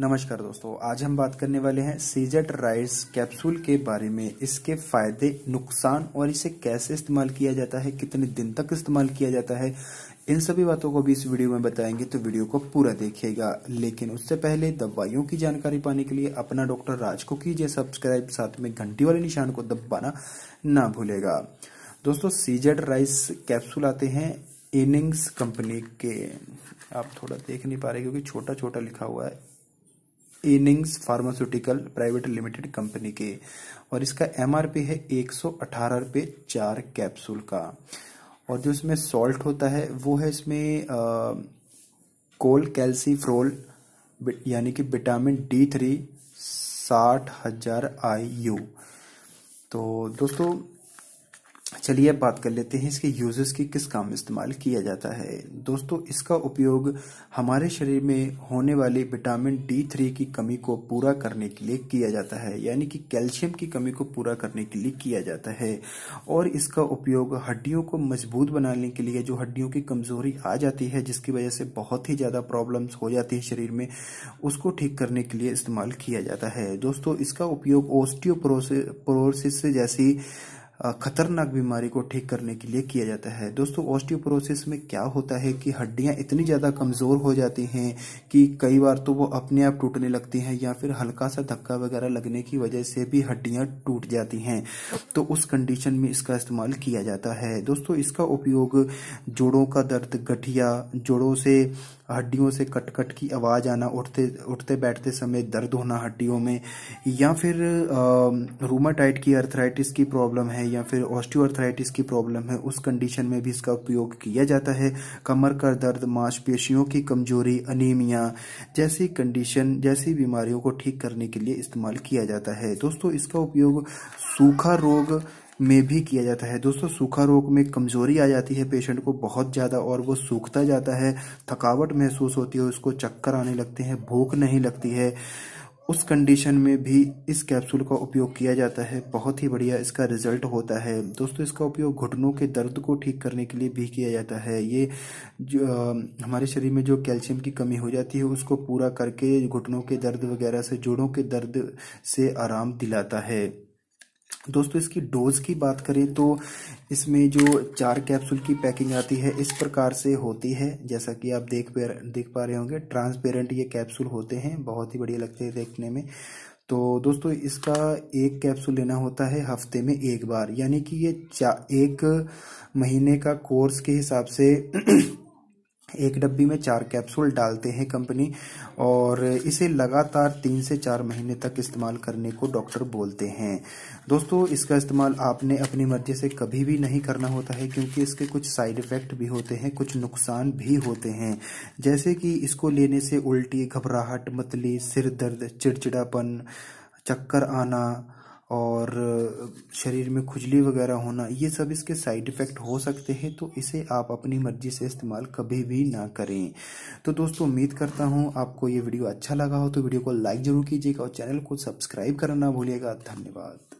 नमस्कार दोस्तों आज हम बात करने वाले हैं सीजट राइस कैप्सूल के बारे में इसके फायदे नुकसान और इसे कैसे इस्तेमाल किया जाता है कितने दिन तक इस्तेमाल किया जाता है इन सभी बातों को भी इस वीडियो में बताएंगे तो वीडियो को पूरा देखिएगा लेकिन उससे पहले दवाइयों की जानकारी पाने के लिए अपना डॉक्टर राज को कीजिए सब्सक्राइब साथ में घंटी वाले निशान को दबाना ना भूलेगा दोस्तों सीजेट राइस कैप्सूल आते हैं इनिंग्स कंपनी के आप थोड़ा देख नहीं पा रहे क्योंकि छोटा छोटा लिखा हुआ है innings pharmaceutical private limited company के और इसका एमआरपी है एक सौ अठारह रुपये चार कैप्सूल का और जो इसमें सॉल्ट होता है वो है इसमें कोल कोल फ्रोल यानी कि विटामिन डी थ्री साठ हजार आई यू तो दोस्तों चलिए अब बात कर लेते हैं इसके यूजेस की किस काम में इस्तेमाल किया जाता है दोस्तों इसका उपयोग हमारे शरीर में होने वाली विटामिन डी थ्री की कमी को पूरा करने के लिए किया जाता है यानी कि कैल्शियम की कमी को पूरा करने के लिए किया जाता है और इसका उपयोग हड्डियों को मजबूत बनाने के लिए जो हड्डियों की कमजोरी आ जाती है जिसकी वजह से बहुत ही ज़्यादा प्रॉब्लम्स हो जाती है शरीर में उसको ठीक करने के लिए इस्तेमाल किया जाता है दोस्तों इसका उपयोग ओस्टियोपोरोसिस जैसी खतरनाक बीमारी को ठीक करने के लिए किया जाता है दोस्तों ऑस्टियोपोरोसिस में क्या होता है कि हड्डियां इतनी ज़्यादा कमज़ोर हो जाती हैं कि कई बार तो वो अपने आप टूटने लगती हैं या फिर हल्का सा धक्का वगैरह लगने की वजह से भी हड्डियां टूट जाती हैं तो उस कंडीशन में इसका इस्तेमाल किया जाता है दोस्तों इसका उपयोग जोड़ों का दर्द गठिया जोड़ों से हड्डियों से कटकट की आवाज़ आना उठते उठते बैठते समय दर्द होना हड्डियों में या फिर रूमाटाइट की अर्थराइटिस की प्रॉब्लम है या फिर ऑस्टियोअर्थराइटिस की प्रॉब्लम है उस कंडीशन में भी इसका उपयोग किया जाता है कमर का दर्द मांसपेशियों की कमजोरी अनिमिया जैसी कंडीशन जैसी बीमारियों को ठीक करने के लिए इस्तेमाल किया जाता है दोस्तों इसका उपयोग सूखा रोग में भी किया जाता है दोस्तों सूखा रोग में कमज़ोरी आ जाती है पेशेंट को बहुत ज़्यादा और वो सूखता जाता है थकावट महसूस होती है उसको चक्कर आने लगते हैं भूख नहीं लगती है उस कंडीशन में भी इस कैप्सूल का उपयोग किया जाता है बहुत ही बढ़िया इसका रिजल्ट होता है दोस्तों इसका उपयोग घुटनों के दर्द को ठीक करने के लिए भी किया जाता है ये जो आ, हमारे शरीर में जो कैल्शियम की कमी हो जाती है उसको पूरा करके घुटनों के दर्द वगैरह से जोड़ों के दर्द से आराम दिलाता है दोस्तों इसकी डोज की बात करें तो इसमें जो चार कैप्सूल की पैकिंग आती है इस प्रकार से होती है जैसा कि आप देख देख पा रहे होंगे ट्रांसपेरेंट ये कैप्सूल होते हैं बहुत ही बढ़िया लगते हैं देखने में तो दोस्तों इसका एक कैप्सूल लेना होता है हफ्ते में एक बार यानी कि ये एक महीने का कोर्स के हिसाब से एक डब्बी में चार कैप्सूल डालते हैं कंपनी और इसे लगातार तीन से चार महीने तक इस्तेमाल करने को डॉक्टर बोलते हैं दोस्तों इसका इस्तेमाल आपने अपनी मर्जी से कभी भी नहीं करना होता है क्योंकि इसके कुछ साइड इफ़ेक्ट भी होते हैं कुछ नुकसान भी होते हैं जैसे कि इसको लेने से उल्टी घबराहट मतली सिर दर्द चिड़चिड़ापन चक्कर आना और शरीर में खुजली वगैरह होना ये सब इसके साइड इफ़ेक्ट हो सकते हैं तो इसे आप अपनी मर्ज़ी से इस्तेमाल कभी भी ना करें तो दोस्तों उम्मीद करता हूँ आपको ये वीडियो अच्छा लगा हो तो वीडियो को लाइक ज़रूर कीजिएगा और चैनल को सब्सक्राइब करना ना भूलिएगा धन्यवाद